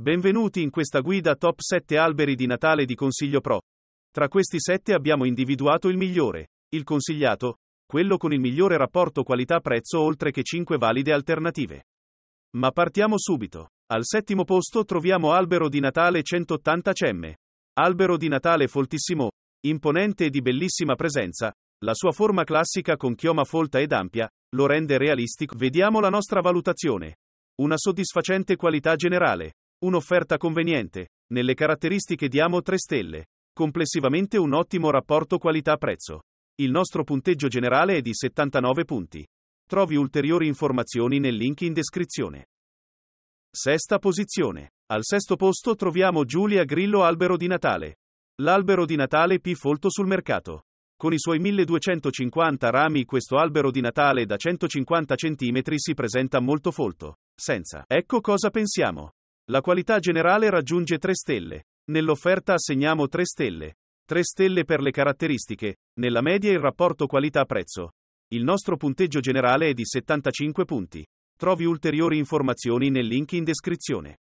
Benvenuti in questa guida top 7 alberi di Natale di Consiglio Pro. Tra questi 7 abbiamo individuato il migliore, il consigliato, quello con il migliore rapporto qualità-prezzo oltre che 5 valide alternative. Ma partiamo subito. Al settimo posto troviamo albero di Natale 180 cm. Albero di Natale foltissimo, imponente e di bellissima presenza, la sua forma classica con chioma folta ed ampia, lo rende realistico. Vediamo la nostra valutazione. Una soddisfacente qualità generale Un'offerta conveniente, nelle caratteristiche diamo 3 stelle. Complessivamente un ottimo rapporto qualità-prezzo. Il nostro punteggio generale è di 79 punti. Trovi ulteriori informazioni nel link in descrizione. Sesta posizione. Al sesto posto troviamo Giulia Grillo Albero di Natale. L'albero di Natale più folto sul mercato. Con i suoi 1250 rami questo albero di Natale da 150 cm si presenta molto folto. Senza. Ecco cosa pensiamo. La qualità generale raggiunge 3 stelle. Nell'offerta assegniamo 3 stelle. 3 stelle per le caratteristiche, nella media il rapporto qualità-prezzo. Il nostro punteggio generale è di 75 punti. Trovi ulteriori informazioni nel link in descrizione.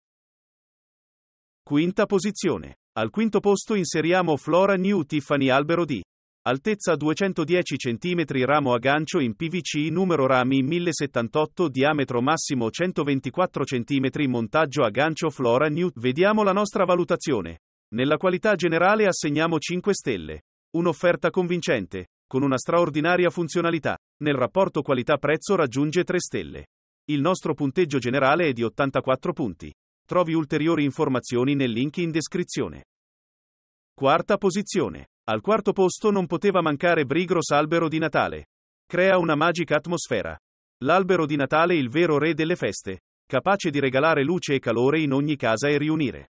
Quinta posizione. Al quinto posto inseriamo Flora New Tiffany Albero di Altezza 210 cm ramo a gancio in PVC numero rami 1078 diametro massimo 124 cm montaggio a gancio Flora New. Vediamo la nostra valutazione. Nella qualità generale assegniamo 5 stelle. Un'offerta convincente, con una straordinaria funzionalità. Nel rapporto qualità-prezzo raggiunge 3 stelle. Il nostro punteggio generale è di 84 punti. Trovi ulteriori informazioni nel link in descrizione. Quarta posizione. Al quarto posto non poteva mancare Brigros albero di Natale. Crea una magica atmosfera. L'albero di Natale è il vero re delle feste, capace di regalare luce e calore in ogni casa e riunire.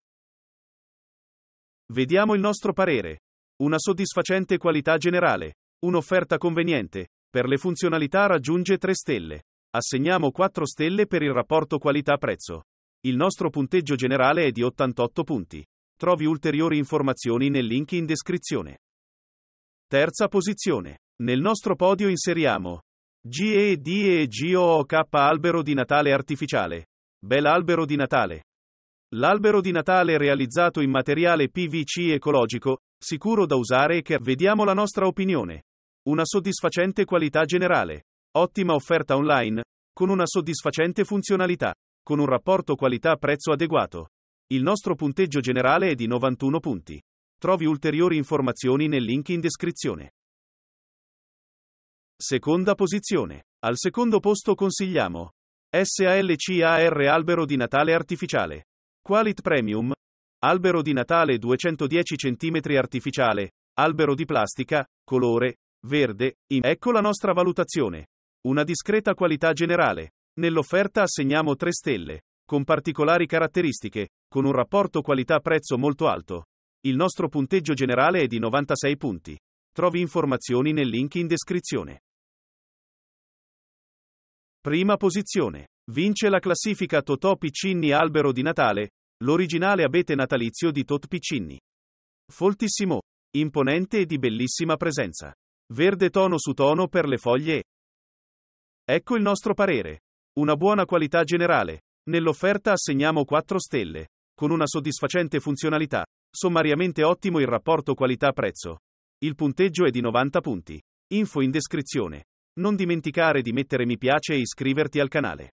Vediamo il nostro parere. Una soddisfacente qualità generale. Un'offerta conveniente. Per le funzionalità raggiunge 3 stelle. Assegniamo 4 stelle per il rapporto qualità-prezzo. Il nostro punteggio generale è di 88 punti. Trovi ulteriori informazioni nel link in descrizione. Terza posizione. Nel nostro podio inseriamo GEDEGOOK Albero di Natale artificiale. Bel albero di Natale. L'albero di Natale realizzato in materiale PVC ecologico, sicuro da usare e che, vediamo la nostra opinione, una soddisfacente qualità generale, ottima offerta online, con una soddisfacente funzionalità, con un rapporto qualità-prezzo adeguato. Il nostro punteggio generale è di 91 punti. Trovi ulteriori informazioni nel link in descrizione. Seconda posizione. Al secondo posto consigliamo SALCAR Albero di Natale Artificiale. Qualit Premium. Albero di Natale 210 cm artificiale. Albero di plastica, colore, verde. In... Ecco la nostra valutazione. Una discreta qualità generale. Nell'offerta assegniamo 3 stelle, con particolari caratteristiche, con un rapporto qualità-prezzo molto alto. Il nostro punteggio generale è di 96 punti. Trovi informazioni nel link in descrizione. Prima posizione. Vince la classifica Totò Piccinni Albero di Natale, l'originale abete natalizio di Tot Piccinni. Foltissimo, imponente e di bellissima presenza. Verde tono su tono per le foglie. Ecco il nostro parere. Una buona qualità generale. Nell'offerta assegniamo 4 stelle con una soddisfacente funzionalità. Sommariamente ottimo il rapporto qualità-prezzo. Il punteggio è di 90 punti. Info in descrizione. Non dimenticare di mettere mi piace e iscriverti al canale.